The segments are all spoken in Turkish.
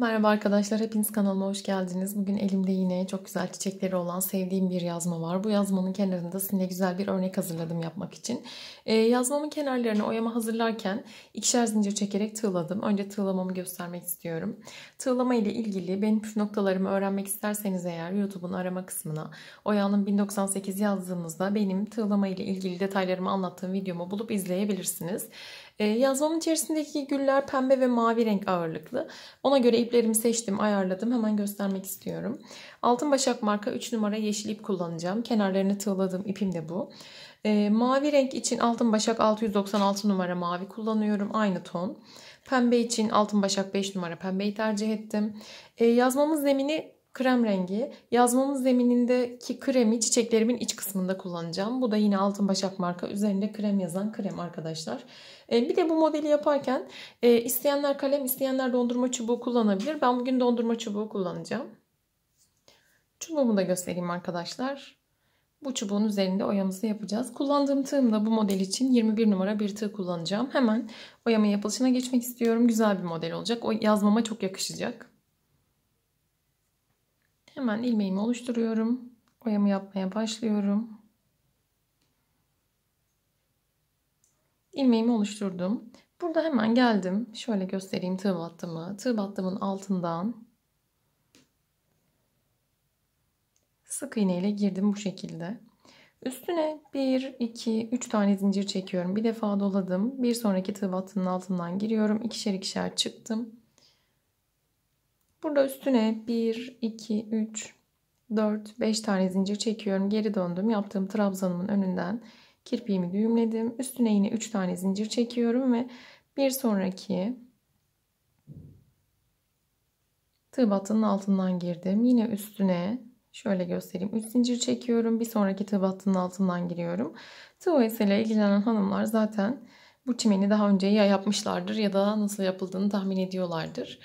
Merhaba arkadaşlar, hepiniz kanalıma hoş geldiniz. Bugün elimde yine çok güzel çiçekleri olan sevdiğim bir yazma var. Bu yazmanın kenarında size güzel bir örnek hazırladım yapmak için. Ee, yazmamın kenarlarını oyama hazırlarken ikişer zincir çekerek tığladım. Önce tığlamamı göstermek istiyorum. Tığlama ile ilgili benim püf noktalarımı öğrenmek isterseniz eğer YouTube'un arama kısmına Oya'nın 1098 yazdığınızda benim tığlama ile ilgili detaylarımı anlattığım videomu bulup izleyebilirsiniz. Ee, yazmamın içerisindeki güller pembe ve mavi renk ağırlıklı. Ona göre ip Iplerimi seçtim, ayarladım. Hemen göstermek istiyorum. Altın başak marka 3 numara yeşil ip kullanacağım. Kenarlarını tığladığım ipim de bu. E, mavi renk için altın başak 696 numara mavi kullanıyorum. Aynı ton. Pembe için altın başak 5 numara pembeyi tercih ettim. E, ee, yazmamız zemini krem rengi. Yazmamın zeminindeki kremi çiçeklerimin iç kısmında kullanacağım. Bu da yine Altın Başak marka. Üzerinde krem yazan krem arkadaşlar. E, bir de bu modeli yaparken e, isteyenler kalem, isteyenler dondurma çubuğu kullanabilir. Ben bugün dondurma çubuğu kullanacağım. Çubuğumu da göstereyim arkadaşlar. Bu çubuğun üzerinde oyamızı yapacağız. Kullandığım tığım da bu model için 21 numara bir tığ kullanacağım. Hemen oyama yapılışına geçmek istiyorum. Güzel bir model olacak. O yazmama çok yakışacak. Hemen ilmeğimi oluşturuyorum. Oyamı yapmaya başlıyorum. ilmeğimi oluşturdum. Burada hemen geldim. Şöyle göstereyim tığ battımı. Tığ battımın altından sık iğne ile girdim bu şekilde. Üstüne 1, 2, 3 tane zincir çekiyorum. Bir defa doladım. Bir sonraki tığ battının altından giriyorum. İkişer ikişer çıktım. Burada üstüne 1, 2, 3, 4, 5 tane zincir çekiyorum. Geri döndüm. Yaptığım trabzanımın önünden kirpiğimi düğümledim. Üstüne yine 3 tane zincir çekiyorum ve bir sonraki tığ battının altından girdim. Yine üstüne şöyle göstereyim. 3 zincir çekiyorum. Bir sonraki tığ battının altından giriyorum. Tığ ile ilgilenen hanımlar zaten bu çimeni daha önce ya yapmışlardır ya da nasıl yapıldığını tahmin ediyorlardır.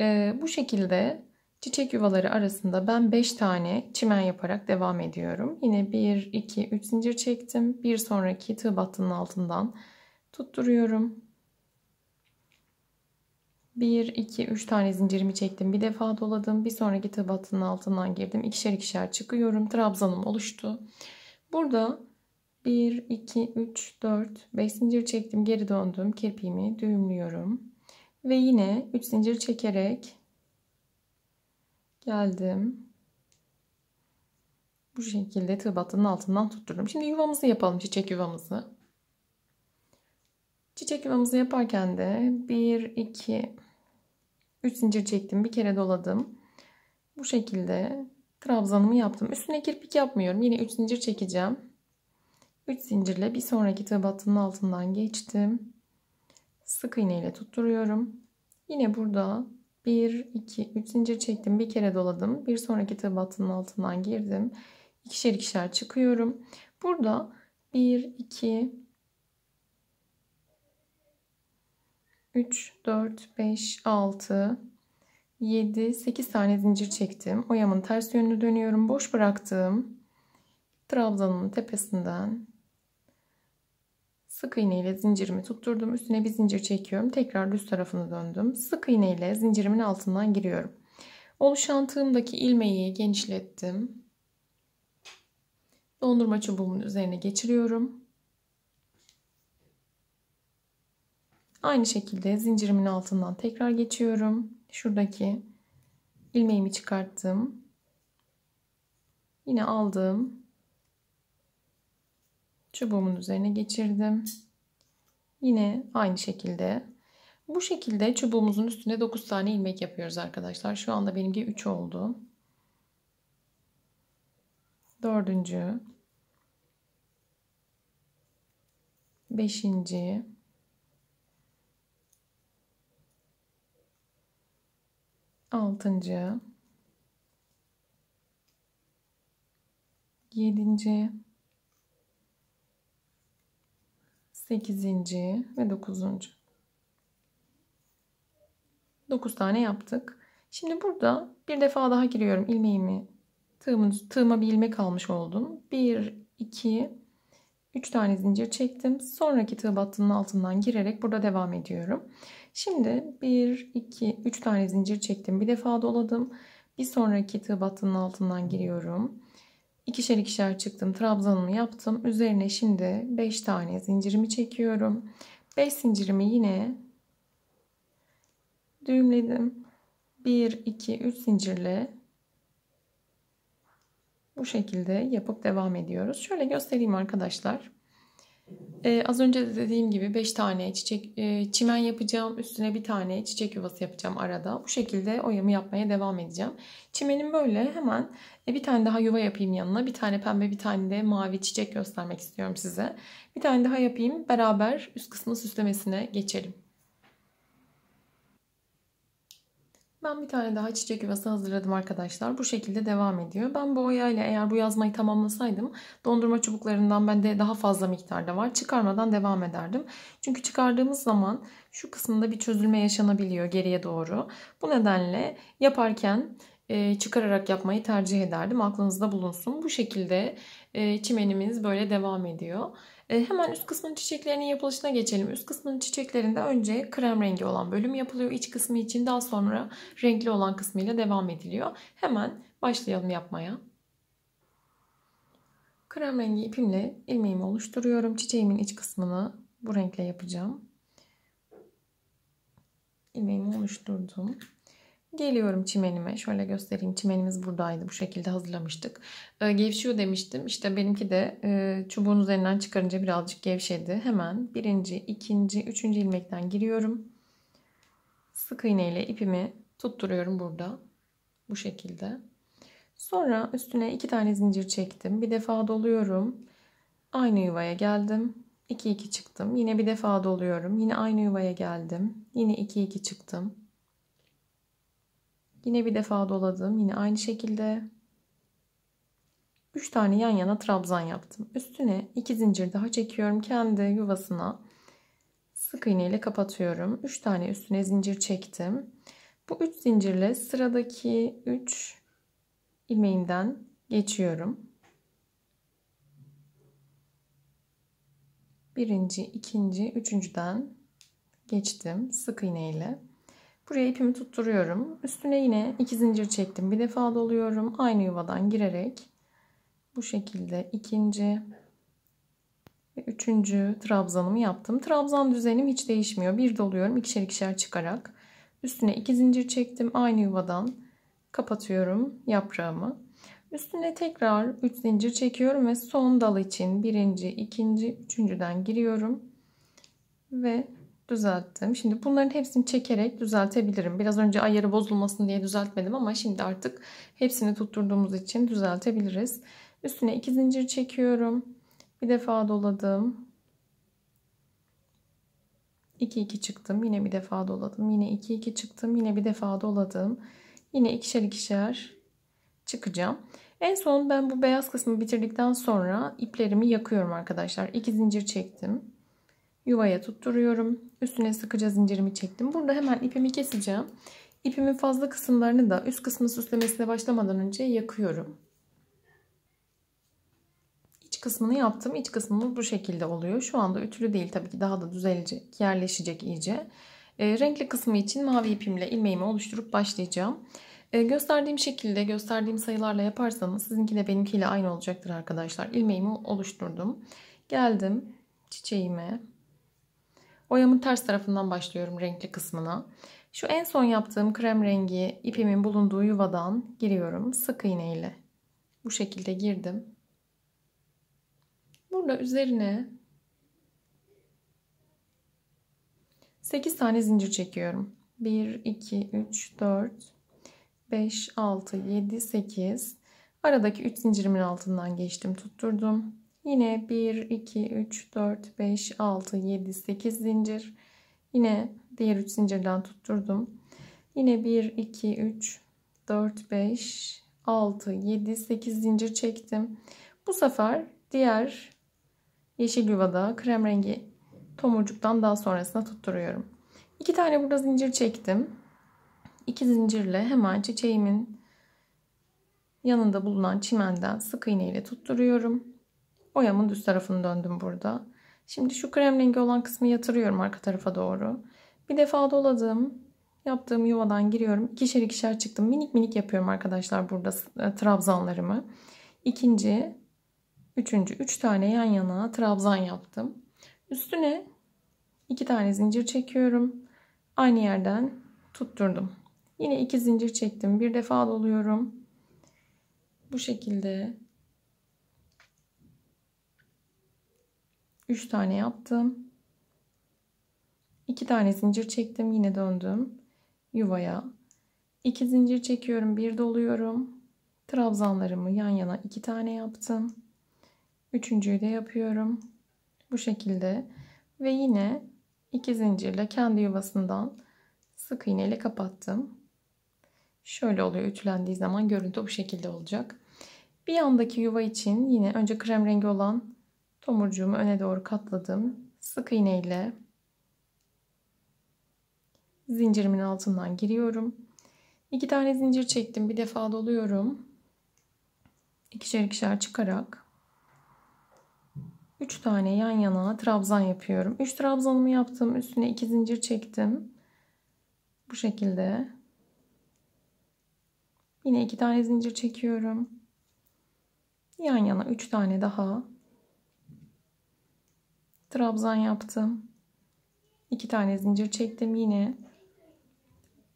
E, bu şekilde çiçek yuvaları arasında ben 5 tane çimen yaparak devam ediyorum. Yine 1, 2, 3 zincir çektim. Bir sonraki tığ battının altından tutturuyorum. 1, 2, 3 tane zincirimi çektim. Bir defa doladım. Bir sonraki tığ battının altından girdim. İkişer ikişer çıkıyorum. Trabzanım oluştu. Burada 1, 2, 3, 4, 5 zincir çektim. Geri döndüm. Kirpiğimi düğümlüyorum. Ve yine 3 zincir çekerek geldim. Bu şekilde tığ battığının altından tutturdum. Şimdi yuvamızı yapalım çiçek yuvamızı. Çiçek yuvamızı yaparken de 1, 2, 3 zincir çektim. Bir kere doladım. Bu şekilde trabzanımı yaptım. Üstüne kirpik yapmıyorum. Yine 3 zincir çekeceğim. 3 zincirle bir sonraki tığ battığının altından geçtim sık iğne ile tutturuyorum. Yine burada 1, 2, 3 zincir çektim. Bir kere doladım. Bir sonraki tığ altından girdim. İkişer ikişer çıkıyorum. Burada 1, 2, 3, 4, 5, 6, 7, 8 tane zincir çektim. Oyamın ters yönünü dönüyorum. Boş bıraktığım trabzanın tepesinden Sık iğne ile zincirimi tutturdum. Üstüne bir zincir çekiyorum. Tekrar düz tarafını döndüm. Sık iğne ile zincirimin altından giriyorum. Oluşan tığımdaki ilmeği genişlettim. Dondurma çubuğumun üzerine geçiriyorum. Aynı şekilde zincirimin altından tekrar geçiyorum. Şuradaki ilmeğimi çıkarttım. Yine aldım çubuğumun üzerine geçirdim. Yine aynı şekilde bu şekilde çubuğumuzun üstüne 9 tane ilmek yapıyoruz arkadaşlar. Şu anda benimki 3 oldu. Dördüncü. Beşinci. Altıncı. Yedinci. 8. ve 9. 9 tane yaptık. Şimdi burada bir defa daha giriyorum ilmeğimi. Tığımın, tığıma bir ilmek almış oldum. 1, 2, 3 tane zincir çektim. Sonraki tığ battının altından girerek burada devam ediyorum. Şimdi 1, 2, 3 tane zincir çektim. Bir defa doladım. Bir sonraki tığ battının altından giriyorum. İkişer ikişer çıktım. Trabzanımı yaptım. Üzerine şimdi 5 tane zincirimi çekiyorum. 5 zincirimi yine düğümledim. 1, 2, 3 zincirle bu şekilde yapıp devam ediyoruz. Şöyle göstereyim arkadaşlar. Ee, az önce de dediğim gibi 5 tane çiçek e, çimen yapacağım. Üstüne bir tane çiçek yuvası yapacağım arada. Bu şekilde oyamı yapmaya devam edeceğim. Çimenim böyle hemen e, bir tane daha yuva yapayım yanına. Bir tane pembe bir tane de mavi çiçek göstermek istiyorum size. Bir tane daha yapayım. Beraber üst kısmı süslemesine geçelim. Ben bir tane daha çiçek yuvası hazırladım arkadaşlar. Bu şekilde devam ediyor. Ben bu ile eğer bu yazmayı tamamlasaydım dondurma çubuklarından bende daha fazla miktarda var. Çıkarmadan devam ederdim. Çünkü çıkardığımız zaman şu kısımda bir çözülme yaşanabiliyor geriye doğru. Bu nedenle yaparken e, çıkararak yapmayı tercih ederdim. Aklınızda bulunsun. Bu şekilde e, çimenimiz böyle devam ediyor. E, hemen üst kısmın çiçeklerinin yapılışına geçelim. Üst kısmın çiçeklerinde önce krem rengi olan bölüm yapılıyor. İç kısmı için daha sonra renkli olan kısmıyla devam ediliyor. Hemen başlayalım yapmaya. Krem rengi ipimle ilmeğimi oluşturuyorum. Çiçeğimin iç kısmını bu renkle yapacağım. İlmeğimi oluşturdum. Geliyorum çimenime. Şöyle göstereyim. Çimenimiz buradaydı. Bu şekilde hazırlamıştık. E, gevşiyor demiştim. İşte benimki de e, çubuğun üzerinden çıkarınca birazcık gevşedi. Hemen birinci, ikinci, üçüncü ilmekten giriyorum. Sık iğne ile ipimi tutturuyorum burada. Bu şekilde. Sonra üstüne iki tane zincir çektim. Bir defa doluyorum. Aynı yuvaya geldim. 2 2 çıktım. Yine bir defa doluyorum. Yine aynı yuvaya geldim. Yine 2 2 çıktım. Yine bir defa doladım. Yine aynı şekilde 3 tane yan yana trabzan yaptım. Üstüne 2 zincir daha çekiyorum. Kendi yuvasına sık iğne ile kapatıyorum. 3 tane üstüne zincir çektim. Bu 3 zincirle sıradaki 3 ilmeğimden geçiyorum. Birinci, ikinci, üçüncüden geçtim sık iğne ile. Buraya ipimi tutturuyorum. Üstüne yine iki zincir çektim. Bir defa doluyorum. Aynı yuvadan girerek bu şekilde ikinci ve üçüncü trabzanımı yaptım. Trabzan düzenim hiç değişmiyor. Bir doluyorum ikişer ikişer çıkarak. Üstüne iki zincir çektim. Aynı yuvadan kapatıyorum yaprağımı. Üstüne tekrar 3 zincir çekiyorum ve son dal için birinci, ikinci, üçüncüden giriyorum ve düzelttim. Şimdi bunların hepsini çekerek düzeltebilirim. Biraz önce ayarı bozulmasın diye düzeltmedim ama şimdi artık hepsini tutturduğumuz için düzeltebiliriz. Üstüne iki zincir çekiyorum. Bir defa doladım. 2 2 çıktım. Yine bir defa doladım. Yine 2 2 çıktım. Yine bir defa doladım. Yine ikişer ikişer çıkacağım. En son ben bu beyaz kısmı bitirdikten sonra iplerimi yakıyorum arkadaşlar. 2 zincir çektim yuvaya tutturuyorum. Üstüne sıkıca zincirimi çektim. Burada hemen ipimi keseceğim. İpimin fazla kısımlarını da üst kısmı süslemesine başlamadan önce yakıyorum. İç kısmını yaptım. İç kısmımız bu şekilde oluyor. Şu anda ütülü değil tabii ki daha da düzelecek, yerleşecek iyice. E, renkli kısmı için mavi ipimle ilmeğimi oluşturup başlayacağım. E, gösterdiğim şekilde, gösterdiğim sayılarla yaparsanız sizinki de benimkiyle aynı olacaktır arkadaşlar. İlmeğimi oluşturdum. Geldim çiçeğime. Oyamın ters tarafından başlıyorum renkli kısmına. Şu en son yaptığım krem rengi ipimin bulunduğu yuvadan giriyorum sık iğne ile. Bu şekilde girdim. Burada üzerine 8 tane zincir çekiyorum. 1, 2, 3, 4, 5, 6, 7, 8. Aradaki 3 zincirimin altından geçtim tutturdum. Yine 1, 2, 3, 4, 5, 6, 7, 8 zincir. Yine diğer 3 zincirden tutturdum. Yine 1, 2, 3, 4, 5, 6, 7, 8 zincir çektim. Bu sefer diğer yeşil yuvada krem rengi tomurcuktan daha sonrasına tutturuyorum. 2 tane burada zincir çektim. 2 zincirle hemen çiçeğimin yanında bulunan çimenden sık iğne ile tutturuyorum. Boyamın düz tarafını döndüm burada. Şimdi şu krem rengi olan kısmı yatırıyorum arka tarafa doğru. Bir defa doladım. Yaptığım yuvadan giriyorum. İkişer ikişer çıktım. Minik minik yapıyorum arkadaşlar burada e, trabzanlarımı. İkinci, üçüncü, üç tane yan yana trabzan yaptım. Üstüne iki tane zincir çekiyorum. Aynı yerden tutturdum. Yine iki zincir çektim. Bir defa doluyorum. Bu şekilde 3 tane yaptım. 2 tane zincir çektim. Yine döndüm yuvaya. 2 zincir çekiyorum. Bir doluyorum. Trabzanlarımı yan yana 2 tane yaptım. Üçüncüyü de yapıyorum. Bu şekilde. Ve yine 2 zincirle kendi yuvasından sık iğne ile kapattım. Şöyle oluyor ütülendiği zaman görüntü bu şekilde olacak. Bir yandaki yuva için yine önce krem rengi olan tomurcuğumu öne doğru katladım. Sık iğne ile zincirimin altından giriyorum. İki tane zincir çektim. Bir defa doluyorum. İkişer ikişer çıkarak üç tane yan yana trabzan yapıyorum. Üç trabzanımı yaptım. Üstüne iki zincir çektim. Bu şekilde. Yine iki tane zincir çekiyorum. Yan yana üç tane daha trabzan yaptım. 2 tane zincir çektim yine.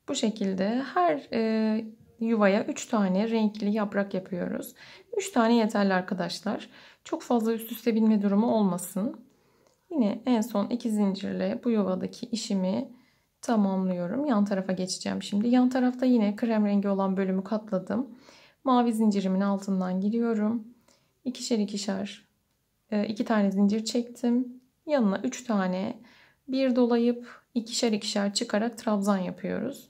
Bu şekilde her e, yuvaya üç tane renkli yaprak yapıyoruz. Üç tane yeterli arkadaşlar. Çok fazla üst üste binme durumu olmasın. Yine en son iki zincirle bu yuvadaki işimi tamamlıyorum. Yan tarafa geçeceğim şimdi. Yan tarafta yine krem rengi olan bölümü katladım. Mavi zincirimin altından giriyorum. İkişer ikişer e, iki tane zincir çektim. Yanına 3 tane bir dolayıp ikişer ikişer çıkarak trabzan yapıyoruz.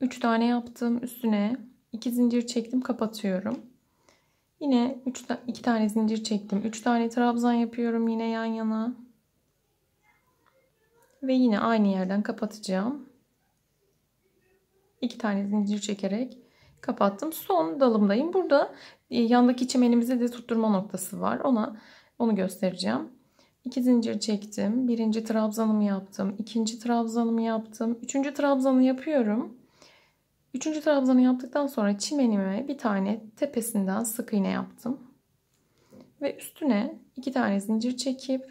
3 tane yaptım. Üstüne 2 zincir çektim. Kapatıyorum. Yine 3 2 tane zincir çektim. 3 tane trabzan yapıyorum yine yan yana. Ve yine aynı yerden kapatacağım. 2 tane zincir çekerek kapattım. Son dalımdayım. Burada e, yandaki çimenimize de tutturma noktası var. Ona onu göstereceğim. İki zincir çektim. Birinci trabzanımı yaptım. İkinci trabzanımı yaptım. Üçüncü trabzanı yapıyorum. Üçüncü trabzanı yaptıktan sonra çimenime bir tane tepesinden sık iğne yaptım. Ve üstüne iki tane zincir çekip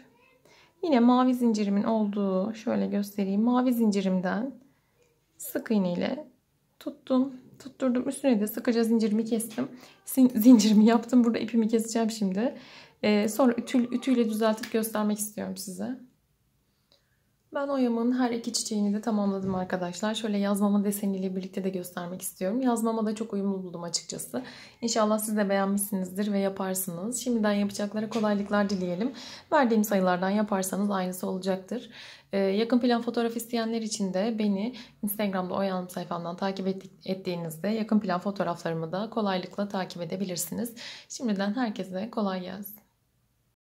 yine mavi zincirimin olduğu şöyle göstereyim. Mavi zincirimden sık iğne ile tuttum. Tutturdum. Üstüne de sıkıca zincirimi kestim. Zincirimi yaptım. Burada ipimi keseceğim şimdi. E, sonra ütü, ütüyle düzeltip göstermek istiyorum size. Ben oyamın her iki çiçeğini de tamamladım arkadaşlar. Şöyle yazmama deseniyle birlikte de göstermek istiyorum. Yazmama da çok uyumlu buldum açıkçası. İnşallah siz de beğenmişsinizdir ve yaparsınız. Şimdiden yapacaklara kolaylıklar dileyelim. Verdiğim sayılardan yaparsanız aynısı olacaktır. Ee, yakın plan fotoğraf isteyenler için de beni Instagram'da oyanım sayfamdan takip ettiğinizde yakın plan fotoğraflarımı da kolaylıkla takip edebilirsiniz. Şimdiden herkese kolay gelsin.